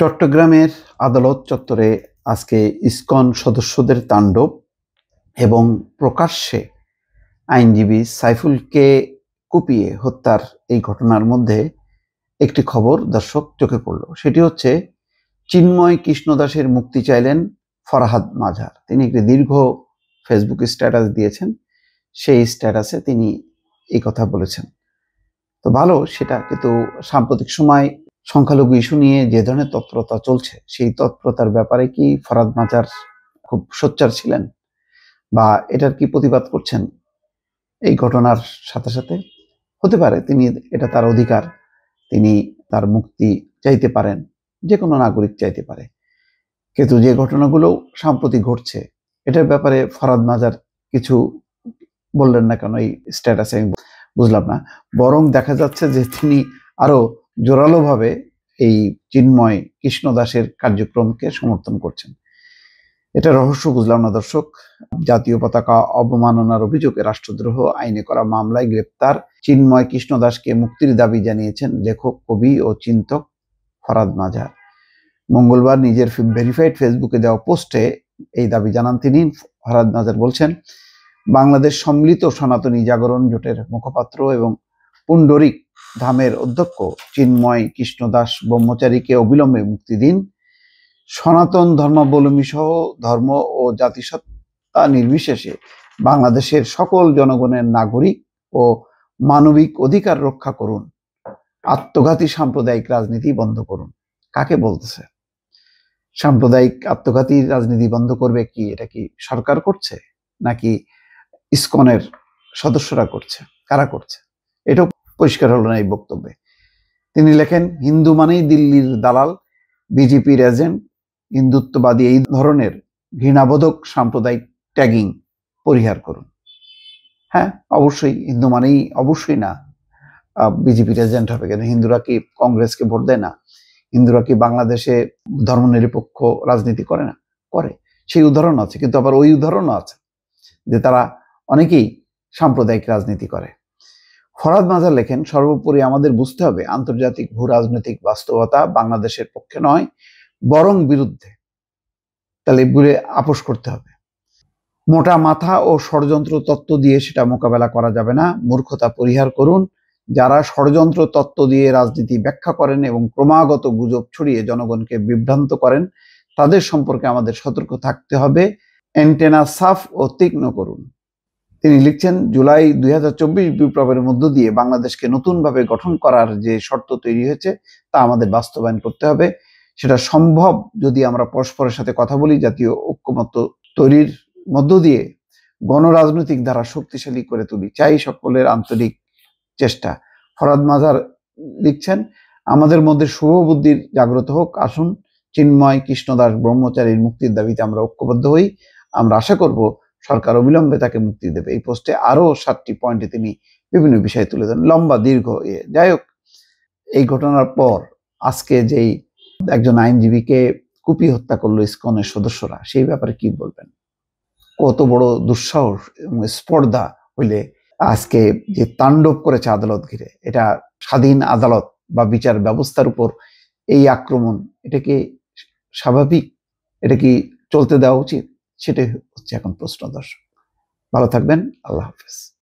চট্টগ্রামের আদালত চত্বরে আজকে ইস্কন সদস্যদের তাণ্ডব এবং প্রকাশ্যে আইনজীবী সাইফুলকে কুপিয়ে হত্যার এই ঘটনার মধ্যে একটি খবর দর্শক চোখে পড়ল সেটি হচ্ছে চিন্ময় কৃষ্ণ দাসের মুক্তি চাইলেন ফরাহাদ মাঝার তিনি একটি দীর্ঘ ফেসবুক স্ট্যাটাস দিয়েছেন সেই স্ট্যাটাসে তিনি এই কথা বলেছেন তো ভালো সেটা কিন্তু সাম্প্রতিক সময় সংখ্যালঘু ইস্যু নিয়ে যে ধরনের তৎপরতা চলছে সেই তৎপরতার ব্যাপারে কি ফরাদ মাজার খুব সোচ্চার ছিলেন বা এটার কি প্রতিবাদ করছেন এই ঘটনার সাথে সাথে হতে পারে তিনি এটা তার অধিকার তিনি তার মুক্তি চাইতে পারেন যে কোনো নাগরিক চাইতে পারে কিন্তু যে ঘটনাগুলো সাম্প্রতি ঘটছে এটার ব্যাপারে ফরাদ মাজার কিছু বললেন না কেন এই স্ট্যাটাসে আমি বুঝলাম না বরং দেখা যাচ্ছে যে তিনি আরও জোরালোভাবে এই চিন্ময় কৃষ্ণ দাসের কার্যক্রমকে সমর্থন করছেন এটা রহস্য বুঝলাম না দর্শক জাতীয় পতাকা অবমাননার অভিযোগে রাষ্ট্রদ্রোহ আইনে করা মামলায় গ্রেপ্তার চিন্ময় কৃষ্ণ দাসকে মুক্তির দাবি জানিয়েছেন লেখক কবি ও চিন্তক ফরাদ মাজার মঙ্গলবার নিজের ভেরিফাইড ফেসবুকে দেওয়া পোস্টে এই দাবি জানান তিনি ফরাদ নাজার বলছেন বাংলাদেশ সম্মিলিত সনাতনী জাগরণ জোটের মুখপাত্র এবং পুণ্ডরিক ধামের অধ্যক্ষ চিন্ময় কৃষ্ণদাস ব্রহ্মচারীকে অবিলম্বে মুক্তি দিন সনাতন ধর্মাবলম্বী সহ ধর্ম ও জাতিসত্তা নির্বিশেষে বাংলাদেশের সকল জনগণের নাগরিক ও মানবিক অধিকার রক্ষা করুন আত্মঘাতী সাম্প্রদায়িক রাজনীতি বন্ধ করুন কাকে বলতেছে সাম্প্রদায়িক আত্মঘাতী রাজনীতি বন্ধ করবে কি এটা কি সরকার করছে নাকি ইস্কনের সদস্যরা করছে কারা করছে এটাও পরিষ্কার হলো না এই বক্তব্যে তিনি লেখেন হিন্দু মানেই দিল্লির দালাল বিজেপির এজেন্ট হিন্দুত্ববাদী এই ধরনের ঘৃণাবোধক সাম্প্রদায়িক ট্যাগিং পরিহার করুন হ্যাঁ অবশ্যই হিন্দু মানেই অবশ্যই না বিজেপির এজেন্ট হবে কেন হিন্দুরা কি কংগ্রেসকে ভোট দেয় না হিন্দুরা কি বাংলাদেশে ধর্মনিরপেক্ষ রাজনীতি করে না করে সেই উদাহরণ আছে কিন্তু আবার ওই উদাহরণও আছে যে তারা অনেকেই সাম্প্রদায়িক রাজনীতি করে ফরাদ মাজার লেখেন সর্বোপরি আমাদের বুঝতে হবে আন্তর্জাতিক ভূ রাজনৈতিক বাস্তবতা বাংলাদেশের পক্ষে নয় বরং বিরুদ্ধে তাহলে বুড়ে আপোষ করতে হবে মোটা মাথা ও ষড়যন্ত্র তত্ত্ব দিয়ে সেটা মোকাবেলা করা যাবে না মূর্খতা পরিহার করুন যারা ষড়যন্ত্র তত্ত্ব দিয়ে রাজনীতি ব্যাখ্যা করেন এবং ক্রমাগত গুজব ছড়িয়ে জনগণকে বিভ্রান্ত করেন তাদের সম্পর্কে আমাদের সতর্ক থাকতে হবে অ্যান্টেনা সাফ ও তীক্ষ্ণ করুন তিনি লিখছেন জুলাই দুই হাজার চব্বিশ বিপ্লবের মধ্য দিয়ে বাংলাদেশকে নতুনভাবে গঠন করার যে শর্ত তৈরি হয়েছে তা আমাদের বাস্তবায়ন করতে হবে সেটা সম্ভব যদি আমরা পরস্পরের সাথে কথা বলি জাতীয় ঐক্যমত্য তৈরির মধ্য দিয়ে গণরাজনৈতিক ধারা শক্তিশালী করে তুলি চাই সকলের আন্তরিক চেষ্টা ফরাদ মাজার লিখছেন আমাদের মধ্যে শুভ বুদ্ধির জাগ্রত হোক আসুন চিন্ময় কৃষ্ণদাস ব্রহ্মচারীর মুক্তির দাবিতে আমরা ঐক্যবদ্ধ হই আমরা আশা করব সরকার অবিলম্বে তাকে মুক্তি দেবে এই পোস্টে আরও সাতটি পয়েন্টে তিনি বিভিন্ন বিষয় তুলে ধরেন লম্বা দীর্ঘ যাই হোক এই ঘটনার পর আজকে যেই একজন আইনজীবীকে কুপি হত্যা করলো ইস্কনের সদস্যরা সেই ব্যাপারে কি বলবেন কত বড় দুঃসাহস এবং স্পর্ধা হইলে আজকে যে তাণ্ডব করেছে আদালত ঘিরে এটা স্বাধীন আদালত বা বিচার ব্যবস্থার উপর এই আক্রমণ এটাকে স্বাভাবিক এটা কি চলতে দেওয়া উচিত সেটাই এখন প্রশ্ন দর্শক ভালো থাকবেন আল্লাহ হাফিজ